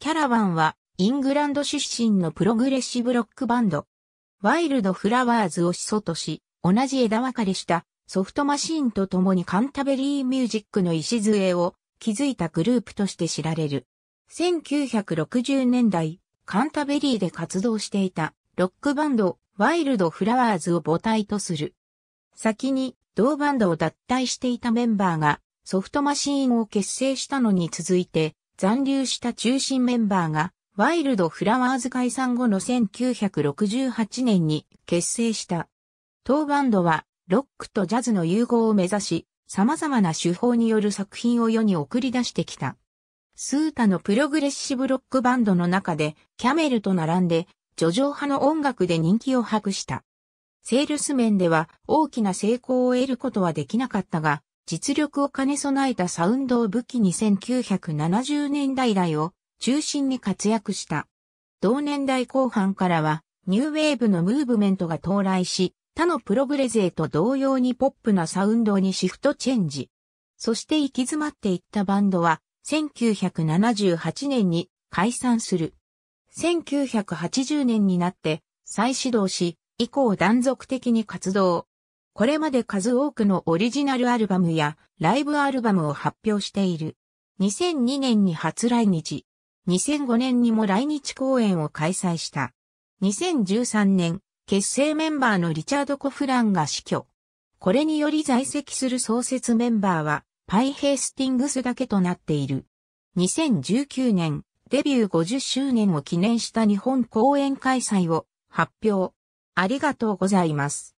キャラバンはイングランド出身のプログレッシブロックバンド。ワイルドフラワーズを始祖とし、同じ枝分かれしたソフトマシーンと共にカンタベリーミュージックの礎を築いたグループとして知られる。1960年代、カンタベリーで活動していたロックバンドワイルドフラワーズを母体とする。先に同バンドを脱退していたメンバーがソフトマシーンを結成したのに続いて残留した中心メンバーが、ワイルドフラワーズ解散後の1968年に結成した。当バンドは、ロックとジャズの融合を目指し、様々な手法による作品を世に送り出してきた。スータのプログレッシブロックバンドの中で、キャメルと並んで、叙情派の音楽で人気を博した。セールス面では大きな成功を得ることはできなかったが、実力を兼ね備えたサウンドを武器に1970年代来を中心に活躍した。同年代後半からは、ニューウェーブのムーブメントが到来し、他のプログレ勢と同様にポップなサウンドにシフトチェンジ。そして行き詰まっていったバンドは、1978年に解散する。1980年になって再始動し、以降断続的に活動。これまで数多くのオリジナルアルバムやライブアルバムを発表している。2002年に初来日。2005年にも来日公演を開催した。2013年、結成メンバーのリチャード・コフランが死去。これにより在籍する創設メンバーは、パイ・ヘイスティングスだけとなっている。2019年、デビュー50周年を記念した日本公演開催を発表。ありがとうございます。